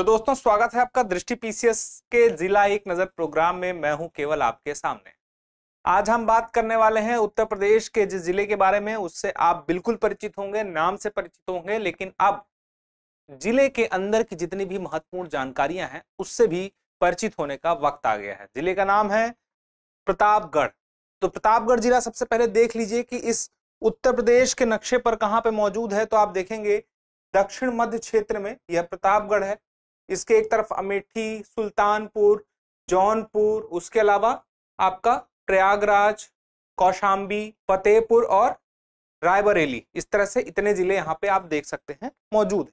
hello दोस्तों स्वागत है आपका दृष्टि पीसीएस के जिला एक नजर प्रोग्राम में मैं हूं केवल आपके सामने आज हम बात करने वाले हैं उत्तर प्रदेश के जिस जिले के बारे में उससे आप बिल्कुल परिचित होंगे नाम से परिचित होंगे लेकिन अब जिले के अंदर की जितनी भी महत्वपूर्ण जानकारियां हैं उससे भी परिचित होने का वक्त आ गया है जिले का नाम है प्रतापगढ़ तो प्रतापगढ़ जिला सबसे पहले देख लीजिए कि इस उत्तर प्रदेश के नक्शे पर कहाँ पे मौजूद है तो आप देखेंगे दक्षिण मध्य क्षेत्र में यह प्रतापगढ़ है इसके एक तरफ अमेठी सुल्तानपुर जौनपुर उसके अलावा आपका प्रयागराज कौशाम्बी फतेहपुर और रायबरेली इस तरह से इतने जिले यहाँ पे आप देख सकते हैं मौजूद है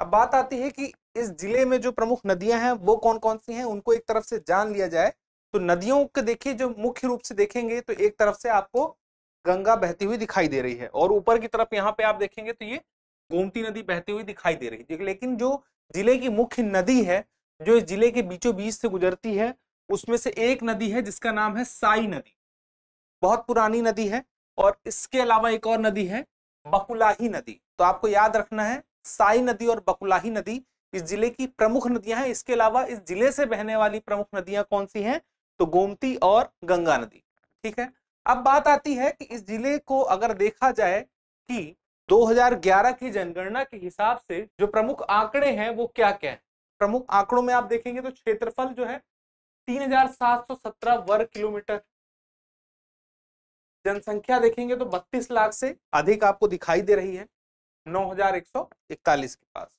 अब बात आती है कि इस जिले में जो प्रमुख नदियां हैं वो कौन कौन सी हैं उनको एक तरफ से जान लिया जाए तो नदियों के देखिए जो मुख्य रूप से देखेंगे तो एक तरफ से आपको गंगा बहती हुई दिखाई दे रही है और ऊपर की तरफ यहाँ पे आप देखेंगे तो ये गोमती नदी बहती हुई दिखाई दे रही थी लेकिन जो जिले की मुख्य नदी है जो इस जिले के बीचों बीच से गुजरती है उसमें से एक नदी है जिसका नाम है साई नदी बहुत पुरानी नदी है और इसके अलावा एक और नदी है बकुलाही नदी तो आपको याद रखना है साई नदी और बकुलाही नदी इस जिले की प्रमुख नदियां हैं इसके अलावा इस जिले से बहने वाली प्रमुख नदियां कौन सी हैं तो गोमती और गंगा नदी ठीक है अब बात आती है कि इस जिले को अगर देखा जाए कि 2011 की जनगणना के हिसाब से जो प्रमुख आंकड़े हैं वो क्या क्या है प्रमुख आंकड़ों में आप देखेंगे तो क्षेत्रफल जो है 3717 वर्ग किलोमीटर जनसंख्या देखेंगे तो 32 लाख से अधिक आपको दिखाई दे रही है 9141 के पास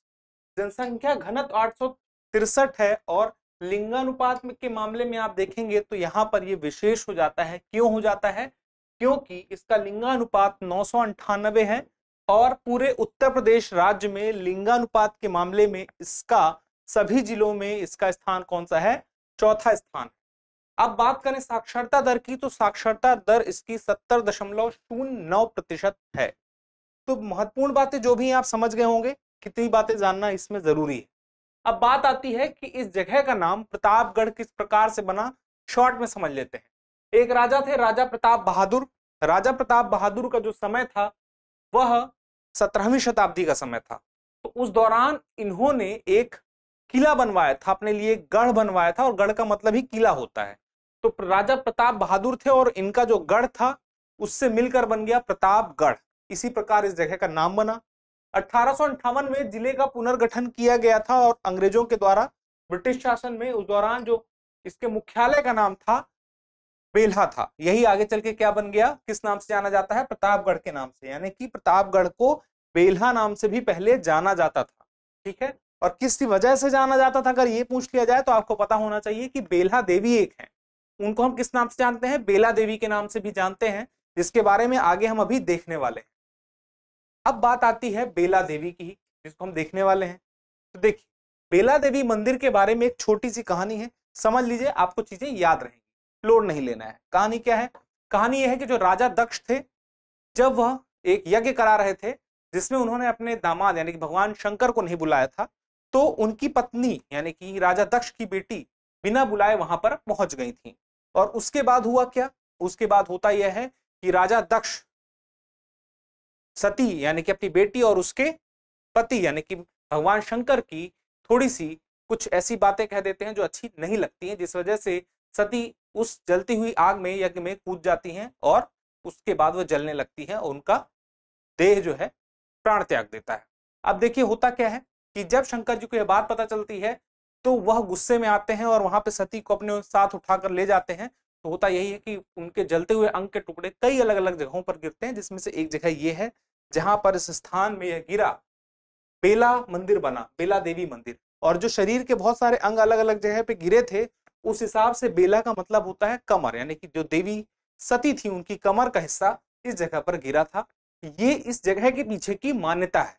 जनसंख्या घनत आठ है और लिंगानुपात के मामले में आप देखेंगे तो यहाँ पर यह विशेष हो जाता है क्यों हो जाता है क्योंकि इसका लिंगानुपात नौ है और पूरे उत्तर प्रदेश राज्य में लिंगानुपात के मामले में इसका सभी जिलों में इसका स्थान कौन सा है चौथा स्थान अब बात करें साक्षरता दर की तो साक्षरता दर इसकी सत्तर दशमलव शून्य नौ प्रतिशत है तो महत्वपूर्ण बातें जो भी आप समझ गए होंगे कितनी बातें जानना इसमें जरूरी है अब बात आती है कि इस जगह का नाम प्रतापगढ़ किस प्रकार से बना शॉर्ट में समझ लेते हैं एक राजा थे राजा प्रताप बहादुर राजा प्रताप बहादुर का जो समय था वह सत्रहवीं शताब्दी का समय था तो उस दौरान इन्होंने एक किला बनवाया था अपने लिए गढ़ बनवाया था और गढ़ का मतलब ही किला होता है तो राजा प्रताप बहादुर थे और इनका जो गढ़ था उससे मिलकर बन गया प्रतापगढ़ इसी प्रकार इस जगह का नाम बना अठारह में जिले का पुनर्गठन किया गया था और अंग्रेजों के द्वारा ब्रिटिश शासन में उस दौरान जो इसके मुख्यालय का नाम था बेल्हा था यही आगे चल के क्या बन गया किस नाम से जाना जाता है प्रतापगढ़ के नाम से यानी कि प्रतापगढ़ को बेल्हा नाम से भी पहले जाना जाता था ठीक है और किस वजह से जाना जाता था अगर ये पूछ लिया जाए तो आपको पता होना चाहिए कि बेल्हा देवी एक है उनको हम किस नाम से जानते हैं बेला देवी के नाम से भी जानते हैं जिसके बारे में आगे हम अभी देखने वाले हैं अब बात आती है बेला देवी की जिसको हम देखने वाले हैं तो देखिए बेला देवी मंदिर के बारे में एक छोटी सी कहानी है समझ लीजिए आपको चीजें याद रहेंगी लोड नहीं लेना है कहानी क्या है कहानी यह है कि जो राजा दक्ष थे जब वह एक यज्ञ करा रहे थे जिसमें उन्होंने अपने दामाद यानी कि भगवान शंकर को नहीं बुलाया था तो उनकी पत्नी यानी कि राजा दक्ष की बेटी बिना बुलाए वहां पर पहुंच गई थी और उसके बाद हुआ क्या उसके बाद होता यह है कि राजा दक्ष सती यानी कि अपनी बेटी और उसके पति यानी कि भगवान शंकर की थोड़ी सी कुछ ऐसी बातें कह देते हैं जो अच्छी नहीं लगती हैं जिस वजह से सती उस जलती हुई आग में यज्ञ में कूद जाती हैं और उसके बाद वह जलने लगती है और उनका देह जो है प्राण त्याग देता है अब देखिए होता क्या है कि जब शंकर जी को यह बात पता चलती है तो वह गुस्से में आते हैं और वहां पे सती को अपने साथ उठाकर ले जाते हैं तो होता यही है कि उनके जलते हुए अंग के टुकड़े कई अलग अलग जगहों पर गिरते हैं जिसमें से एक जगह ये है जहां पर इस स्थान में यह गिरा बेला मंदिर बना बेला देवी मंदिर और जो शरीर के बहुत सारे अंग अलग अलग जगह पे गिरे थे उस हिसाब से बेला का मतलब होता है कमर यानी कि जो देवी सती थी उनकी कमर का हिस्सा इस जगह पर गिरा था ये इस जगह के पीछे की मान्यता है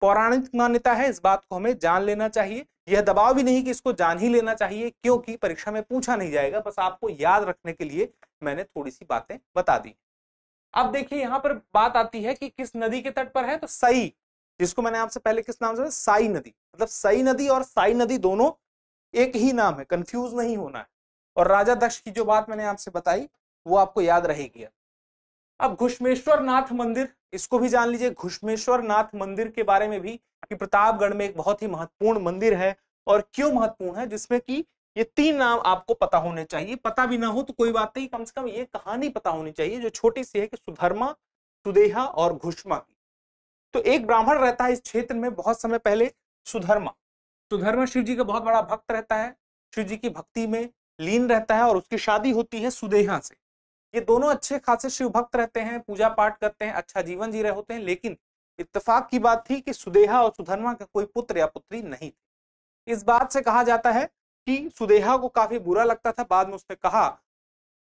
पौराणिक मान्यता है इस बात को हमें जान लेना चाहिए यह दबाव भी नहीं कि इसको जान ही लेना चाहिए क्योंकि परीक्षा में पूछा नहीं जाएगा बस आपको याद रखने के लिए मैंने थोड़ी सी बातें बता दी अब देखिए यहां पर बात आती है कि किस नदी के तट पर है तो सई जिसको मैंने आपसे पहले किस नाम से साई नदी मतलब सई नदी और साई नदी दोनों एक ही नाम है कंफ्यूज नहीं होना है और राजा दक्ष की जो बात मैंने आपसे बताई वो आपको याद रहेगी अब घुष्मेश्वर नाथ मंदिर इसको भी जान लीजिए घुष्मेश्वर नाथ मंदिर के बारे में भी कि प्रतापगढ़ में एक बहुत ही महत्वपूर्ण मंदिर है और क्यों महत्वपूर्ण है जिसमें कि ये तीन नाम आपको पता होने चाहिए पता भी ना हो तो कोई बात नहीं कम से कम ये कहानी पता होनी चाहिए जो छोटी सी है कि सुधर्मा सुदेहा और घुष्मा की तो एक ब्राह्मण रहता है इस क्षेत्र में बहुत समय पहले सुधर्मा सुधर्मा तो शिव जी का बहुत बड़ा भक्त रहता है शिव जी की भक्ति में लीन रहता है और उसकी शादी होती है सुदेहा से ये दोनों अच्छे खासे शिव भक्त रहते हैं पूजा पाठ करते हैं अच्छा जीवन जी रहे होते हैं लेकिन इत्तेफाक की बात थी कि सुदेहा और सुधर्मा का कोई पुत्र या पुत्री नहीं थी इस बात से कहा जाता है कि सुदेहा को काफी बुरा लगता था बाद में उसने कहा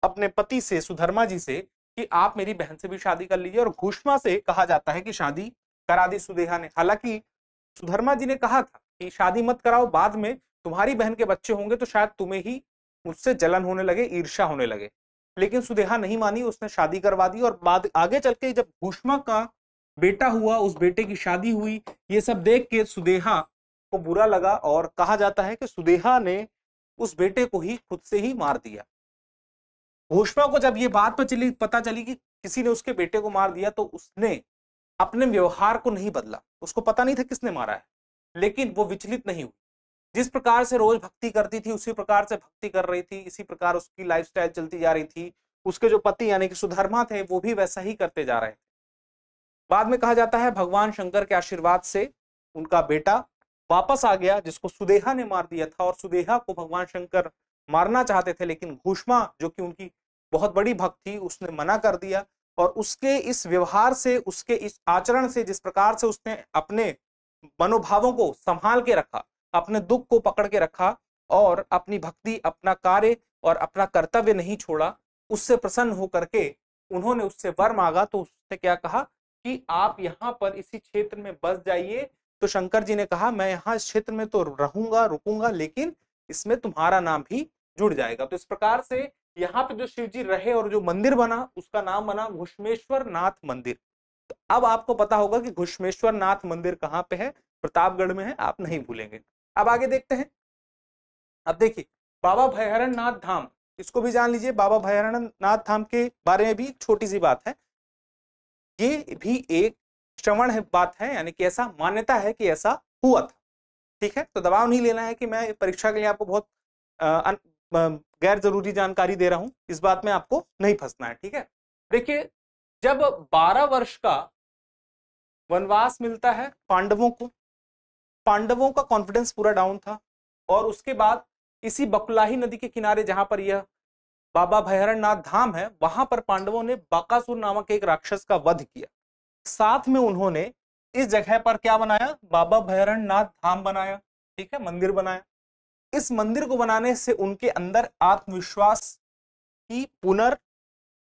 अपने पति से सुधर्मा जी से कि आप मेरी बहन से भी शादी कर लीजिए और घुषमा से कहा जाता है कि शादी करा दी सुदेहा ने हालांकि सुधर्मा जी ने कहा था कि शादी मत कराओ बाद में तुम्हारी बहन के बच्चे होंगे तो शायद तुम्हें ही मुझसे जलन होने लगे ईर्षा होने लगे लेकिन सुदेहा नहीं मानी उसने शादी करवा दी और बाद आगे चल के जब भूषमा का बेटा हुआ उस बेटे की शादी हुई ये सब देख के सुदेहा को बुरा लगा और कहा जाता है कि सुदेहा ने उस बेटे को ही खुद से ही मार दिया भूषमा को जब ये बात पर चली पता चली कि किसी ने उसके बेटे को मार दिया तो उसने अपने व्यवहार को नहीं बदला उसको पता नहीं था किसने मारा है लेकिन वो विचलित नहीं हुई जिस प्रकार से रोज भक्ति करती थी उसी प्रकार से भक्ति कर रही थी इसी प्रकार उसकी लाइफस्टाइल चलती जा रही थी उसके जो पति यानी कि सुधर्मा थे वो भी वैसा ही करते जा रहे थे बाद में कहा जाता है भगवान शंकर के आशीर्वाद से उनका बेटा वापस आ गया जिसको सुदेहा ने मार दिया था और सुदेहा को भगवान शंकर मारना चाहते थे लेकिन घूषमा जो कि उनकी बहुत बड़ी भक्त थी उसने मना कर दिया और उसके इस व्यवहार से उसके इस आचरण से जिस प्रकार से उसने अपने मनोभावों को संभाल के रखा अपने दुख को पकड़ के रखा और अपनी भक्ति अपना कार्य और अपना कर्तव्य नहीं छोड़ा उससे प्रसन्न होकर के उन्होंने उससे वर मांगा तो उसने क्या कहा कि आप यहाँ पर इसी क्षेत्र में बस जाइए तो शंकर जी ने कहा मैं यहाँ इस क्षेत्र में तो रहूंगा रुकूंगा लेकिन इसमें तुम्हारा नाम भी जुड़ जाएगा तो इस प्रकार से यहाँ पे जो शिव जी रहे और जो मंदिर बना उसका नाम बना घुष्मेश्वर नाथ मंदिर तो अब आपको पता होगा कि घुष्मेश्वर नाथ मंदिर कहाँ पे है प्रतापगढ़ में है आप नहीं भूलेंगे अब आगे देखते हैं अब देखिए बाबा भैरन नाथ धाम इसको भी जान लीजिए बाबा भैरन नाथ धाम के बारे में भी छोटी सी बात है ये भी एक श्रवण है बात है यानी कि ऐसा मान्यता है कि ऐसा हुआ था ठीक है तो दबाव नहीं लेना है कि मैं परीक्षा के लिए आपको बहुत गैर जरूरी जानकारी दे रहा हूं इस बात में आपको नहीं फंसना है ठीक है देखिए जब 12 वर्ष का वनवास मिलता है पांडवों को पांडवों का कॉन्फिडेंस पूरा डाउन था और उसके बाद इसी बकुलाही नदी के किनारे जहां पर यह बाबा भैरनाथ धाम है वहां पर पांडवों ने बाकासुर नामक एक राक्षस का वध किया साथ में उन्होंने इस जगह पर क्या बनाया बाबा भैरनाथ धाम बनाया ठीक है मंदिर बनाया इस मंदिर को बनाने से उनके अंदर आत्मविश्वास की पुनर्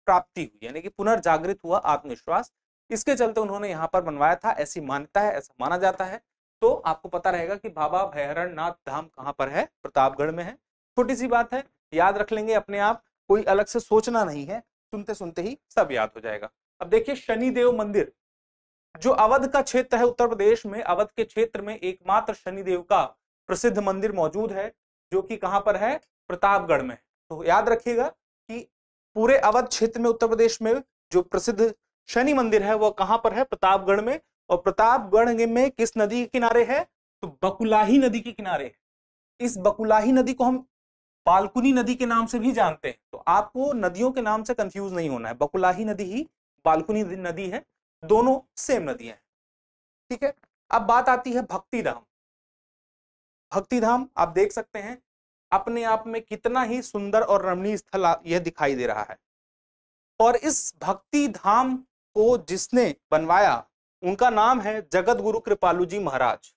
प्राप्ति हुई यानी कि पुनर्जागृत हुआ आत्मविश्वास इसके चलते उन्होंने यहाँ पर बनवाया था ऐसी मान्यता है ऐसा माना जाता है तो आपको पता रहेगा कि बाबा भैरण नाथ धाम कहाँ पर है प्रतापगढ़ में है छोटी सी बात है याद रख लेंगे अपने आप कोई अलग से सोचना नहीं है सुनते सुनते ही सब याद हो जाएगा अब देखिए शनिदेव मंदिर जो अवध का क्षेत्र है उत्तर प्रदेश में अवध के क्षेत्र में एकमात्र शनिदेव का प्रसिद्ध मंदिर मौजूद है जो कि कहाँ पर है प्रतापगढ़ में तो याद रखिएगा कि पूरे अवध क्षेत्र में उत्तर प्रदेश में जो प्रसिद्ध शनि मंदिर है वह कहां पर है प्रतापगढ़ में और प्रतापगढ़ में किस नदी के किनारे है तो बकुलाही नदी के किनारे इस बकुलाही नदी को हम बालकुनी नदी के नाम से भी जानते हैं तो आपको नदियों के नाम से कंफ्यूज नहीं होना है बकुलाही नदी ही बालकुनी नदी है दोनों सेम नदियां हैं ठीक है अब बात आती है भक्ति धाम भक्ति धाम आप देख सकते हैं अपने आप में कितना ही सुंदर और रमणीय स्थल यह दिखाई दे रहा है और इस भक्ति धाम को जिसने बनवाया उनका नाम है जगत गुरु कृपालू जी महाराज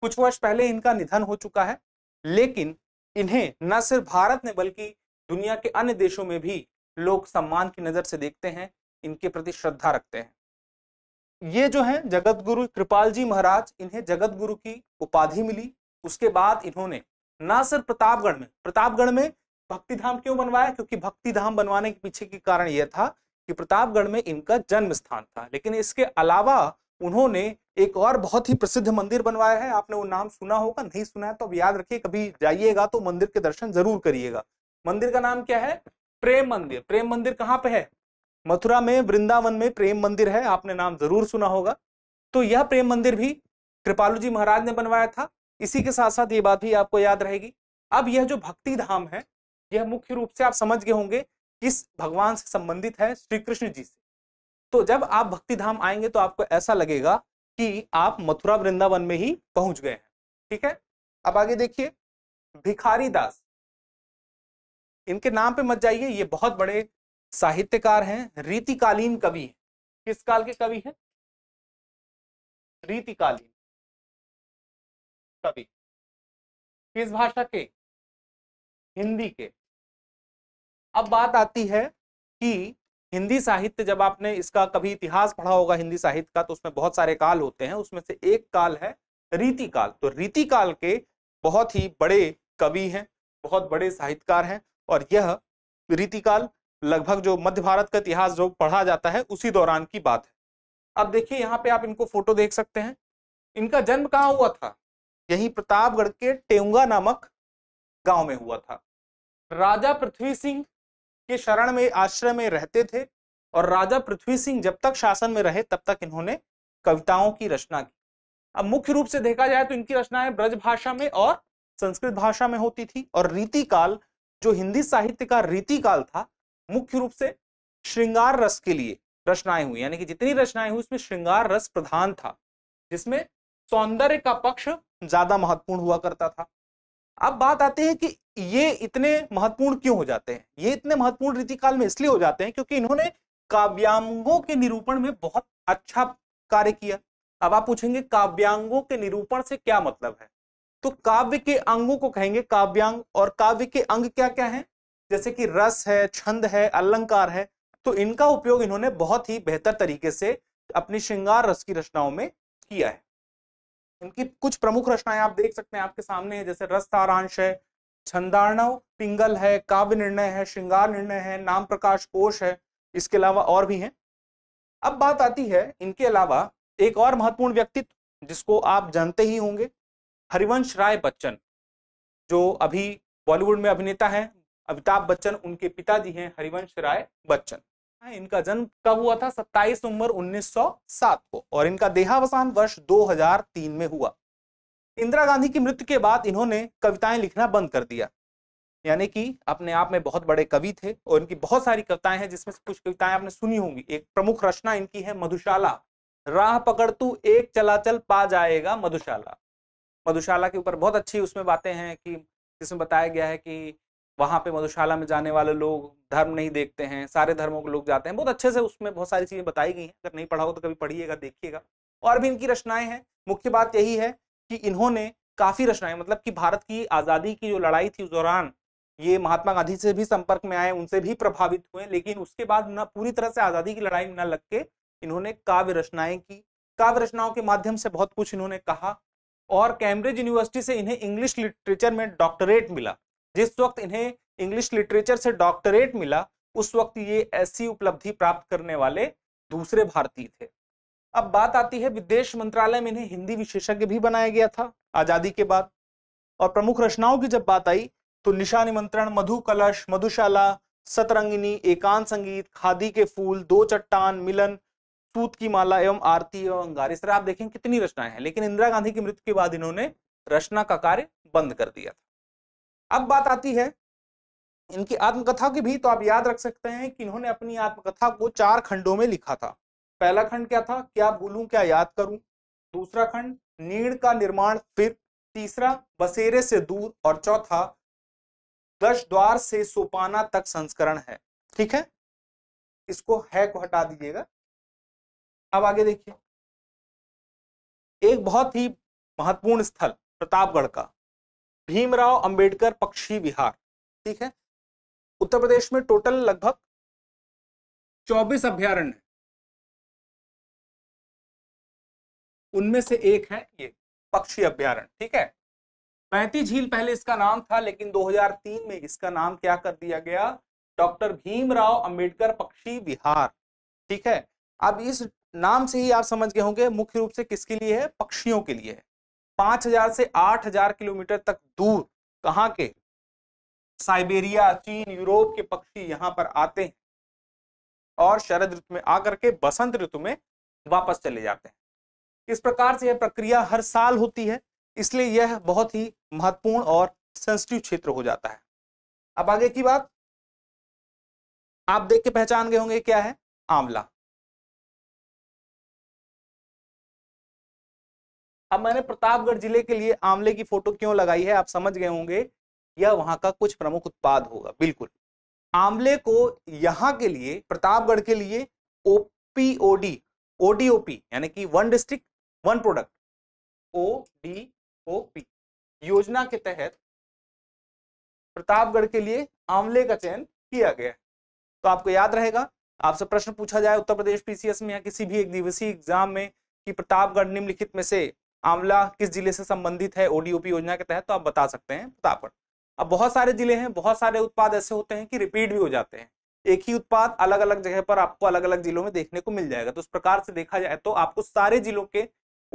कुछ वर्ष पहले इनका निधन हो चुका है लेकिन इन्हें न सिर्फ भारत में बल्कि दुनिया के अन्य देशों में भी लोग सम्मान की नजर से देखते हैं इनके प्रति श्रद्धा रखते हैं ये जो है जगत गुरु कृपाल जी महाराज इन्हें जगत गुरु की उपाधि मिली उसके बाद इन्होंने ना सिर्फ प्रतापगढ़ में प्रतापगढ़ में भक्ति धाम क्यों बनवाया क्योंकि भक्ति धाम बनवाने के पीछे के कारण यह था कि प्रतापगढ़ में इनका जन्म स्थान था लेकिन इसके अलावा उन्होंने एक और बहुत ही प्रसिद्ध मंदिर बनवाया है आपने वो नाम सुना होगा नहीं सुना है तो अब याद रखिए कभी जाइएगा तो मंदिर के दर्शन जरूर करिएगा मंदिर का नाम क्या है प्रेम मंदिर प्रेम मंदिर कहाँ पे है मथुरा में वृंदावन में प्रेम मंदिर है आपने नाम जरूर सुना होगा तो यह प्रेम मंदिर भी कृपालू जी महाराज ने बनवाया था इसी के साथ साथ ये बात भी आपको याद रहेगी अब यह जो भक्ति धाम है यह मुख्य रूप से आप समझ गए होंगे किस भगवान से संबंधित है श्री कृष्ण जी से तो जब आप भक्ति धाम आएंगे तो आपको ऐसा लगेगा कि आप मथुरा वृंदावन में ही पहुंच गए हैं ठीक है अब आगे देखिए भिखारी दास इनके नाम पे मत जाइए ये बहुत बड़े साहित्यकार हैं रीतिकालीन कवि है किस काल के कवि हैं रीतिकालीन कवि किस भाषा के हिंदी के अब बात आती है कि हिंदी साहित्य जब आपने इसका कभी इतिहास पढ़ा होगा हिंदी साहित्य का तो उसमें बहुत सारे काल होते हैं उसमें से एक काल है रीति काल तो रीति काल के बहुत ही बड़े कवि हैं बहुत बड़े साहित्यकार हैं और यह रीति काल लगभग जो मध्य भारत का इतिहास जो पढ़ा जाता है उसी दौरान की बात है अब देखिए यहाँ पे आप इनको फोटो देख सकते हैं इनका जन्म कहाँ हुआ था यही प्रतापगढ़ के टेंगा नामक गांव में हुआ था राजा पृथ्वी सिंह के शरण में आश्रय में रहते थे और राजा पृथ्वी सिंह जब तक शासन में रहे तब तक इन्होंने कविताओं की रचना की अब मुख्य रूप से देखा जाए तो इनकी रचनाएं ब्रज भाषा में और संस्कृत भाषा में होती थी और रीतिकाल जो हिंदी साहित्य का रीतिकाल था मुख्य रूप से श्रृंगार रस के लिए रचनाएं हुई यानी कि जितनी रचनाएं हुई उसमें श्रृंगार रस प्रधान था जिसमें सौंदर्य का पक्ष ज्यादा महत्वपूर्ण हुआ करता था अब बात आती है कि ये इतने महत्वपूर्ण क्यों हो जाते हैं ये इतने महत्वपूर्ण रीतिकाल में इसलिए हो जाते हैं क्योंकि इन्होंने काव्यांगों के निरूपण में बहुत अच्छा कार्य किया अब आप पूछेंगे काव्यांगों के निरूपण से क्या मतलब है तो काव्य के अंगों को कहेंगे काव्यांग और काव्य के अंग क्या क्या है जैसे कि रस है छंद है अलंकार है तो इनका उपयोग इन्होंने बहुत ही बेहतर तरीके से अपनी श्रृंगार रस की रचनाओं में किया है इनकी कुछ प्रमुख रचनाएं आप देख सकते हैं आपके सामने है जैसे रस तारांश है छंदारणव पिंगल है काव्य निर्णय है श्रृंगार निर्णय है नाम प्रकाश कोष है इसके अलावा और भी हैं अब बात आती है इनके अलावा एक और महत्वपूर्ण व्यक्तित्व जिसको आप जानते ही होंगे हरिवंश राय बच्चन जो अभी बॉलीवुड में अभिनेता हैं अमिताभ बच्चन उनके पिताजी हैं हरिवंश राय बच्चन हाँ, इनका जन्म कब हुआ था 27 नवंबर 1907 को और इनका देहावसान वर्ष 2003 में हुआ इंदिरा गांधी की मृत्यु के बाद इन्होंने कविताएं लिखना बंद कर दिया यानी कि अपने आप में बहुत बड़े कवि थे और इनकी बहुत सारी कविताएं हैं जिसमें से कुछ कविताएं आपने सुनी होंगी एक प्रमुख रचना इनकी है मधुशाला राह पकड़ तू एक चला चल पा जाएगा मधुशाला मधुशाला के ऊपर बहुत अच्छी उसमें बातें हैं कि जिसमें बताया गया है कि वहाँ पे मधुशाला में जाने वाले लोग धर्म नहीं देखते हैं सारे धर्मों के लोग जाते हैं बहुत अच्छे से उसमें बहुत सारी चीज़ें बताई गई हैं अगर नहीं पढ़ा हो तो कभी पढ़िएगा देखिएगा और भी इनकी रचनाएं हैं मुख्य बात यही है कि इन्होंने काफ़ी रचनाएं मतलब कि भारत की आज़ादी की जो लड़ाई थी उस दौरान ये महात्मा गांधी से भी संपर्क में आए उनसे भी प्रभावित हुए लेकिन उसके बाद न पूरी तरह से आज़ादी की लड़ाई में न लग के इन्होंने काव्य रचनाएं की काव्य रचनाओं के माध्यम से बहुत कुछ इन्होंने कहा और कैम्ब्रिज यूनिवर्सिटी से इन्हें इंग्लिश लिटरेचर में डॉक्टरेट मिला जिस वक्त इन्हें इंग्लिश लिटरेचर से डॉक्टरेट मिला उस वक्त ये ऐसी उपलब्धि प्राप्त करने वाले दूसरे भारतीय थे अब बात आती है विदेश मंत्रालय में इन्हें हिंदी विशेषज्ञ भी बनाया गया था आजादी के बाद और प्रमुख रचनाओं की जब बात आई तो निशा निमंत्रण मधु कलश मधुशाला सतरंगिनी एकांत संगीत खादी के फूल दो चट्टान मिलन सूत की माला एवं आरती एवं अंगार इस तरह आप देखें कितनी रचनाएं हैं लेकिन इंदिरा गांधी की मृत्यु के बाद इन्होंने रचना का कार्य बंद कर दिया था अब बात आती है इनकी आत्मकथा की भी तो आप याद रख सकते हैं कि इन्होंने अपनी आत्मकथा को चार खंडों में लिखा था पहला खंड क्या था क्या भूलूं क्या याद करूं दूसरा खंड नीड़ का निर्माण फिर तीसरा बसेरे से दूर और चौथा दश द्वार से सोपाना तक संस्करण है ठीक है इसको है को हटा दीजिएगा अब आगे देखिए एक बहुत ही महत्वपूर्ण स्थल प्रतापगढ़ का भीमराव अंबेडकर पक्षी विहार ठीक है उत्तर प्रदेश में टोटल लगभग 24 अभ्यारण्य है उनमें से एक है ये पक्षी अभ्यारण ठीक है पैंती झील पहले इसका नाम था लेकिन 2003 में इसका नाम क्या कर दिया गया डॉक्टर भीमराव अंबेडकर पक्षी विहार ठीक है अब इस नाम से ही आप समझ गए होंगे मुख्य रूप से किसके लिए है पक्षियों के लिए है पांच हजार से आठ हजार किलोमीटर तक दूर कहाँ के साइबेरिया चीन यूरोप के पक्षी यहाँ पर आते हैं और शरद ऋतु में आकर के बसंत ऋतु में वापस चले जाते हैं इस प्रकार से यह प्रक्रिया हर साल होती है इसलिए यह बहुत ही महत्वपूर्ण और सेंसिटिव क्षेत्र हो जाता है अब आगे की बात आप देख के पहचान गए होंगे क्या है आंवला अब मैंने प्रतापगढ़ जिले के लिए आंवले की फोटो क्यों लगाई है आप समझ गए होंगे यह वहां का कुछ प्रमुख उत्पाद होगा बिल्कुल आंवले को यहाँ के लिए प्रतापगढ़ के लिए ओपीओडी ओडीओपी यानी कि one district one product O D O P योजना के तहत प्रतापगढ़ के लिए आंवले का चयन किया गया तो आपको याद रहेगा आपसे प्रश्न पूछा जाए उत्तर प्रदेश पीसीएस में या किसी भी एक दिवसीय एग्जाम में कि प्रतापगढ़ निम्नलिखित में से आंवला किस जिले से संबंधित है ओडीओपी योजना के तहत तो आप बता सकते हैं प्रतापगढ़ अब बहुत सारे जिले हैं बहुत सारे उत्पाद ऐसे होते हैं कि रिपीट भी हो जाते हैं एक ही उत्पाद अलग अलग जगह पर आपको अलग अलग जिलों में देखने को मिल जाएगा तो उस प्रकार से देखा जाए तो आपको सारे जिलों के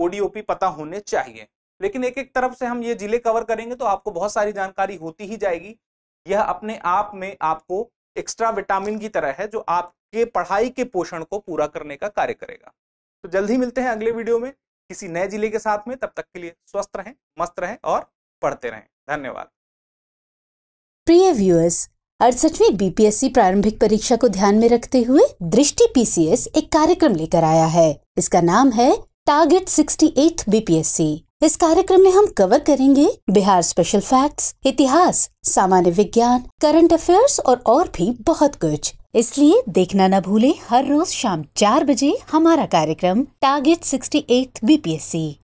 ओडीओपी पता होने चाहिए लेकिन एक एक तरफ से हम ये जिले कवर करेंगे तो आपको बहुत सारी जानकारी होती ही जाएगी यह अपने आप में आपको एक्स्ट्रा विटामिन की तरह है जो आपके पढ़ाई के पोषण को पूरा करने का कार्य करेगा तो जल्द ही मिलते हैं अगले वीडियो में किसी नए जिले के साथ में तब तक के लिए स्वस्थ रहें मस्त रहें और पढ़ते रहें धन्यवाद प्रिय व्यूअर्स अड़सठवीं बीपीएससी प्रारंभिक परीक्षा को ध्यान में रखते हुए दृष्टि पीसीएस एक कार्यक्रम लेकर आया है इसका नाम है टारगेट सिक्सटी एट बीपीएससी इस कार्यक्रम में हम कवर करेंगे बिहार स्पेशल फैक्ट्स इतिहास सामान्य विज्ञान करंट अफेयर्स और और भी बहुत कुछ इसलिए देखना न भूलें हर रोज शाम चार बजे हमारा कार्यक्रम टारगेट सिक्सटी एट बीपीएससी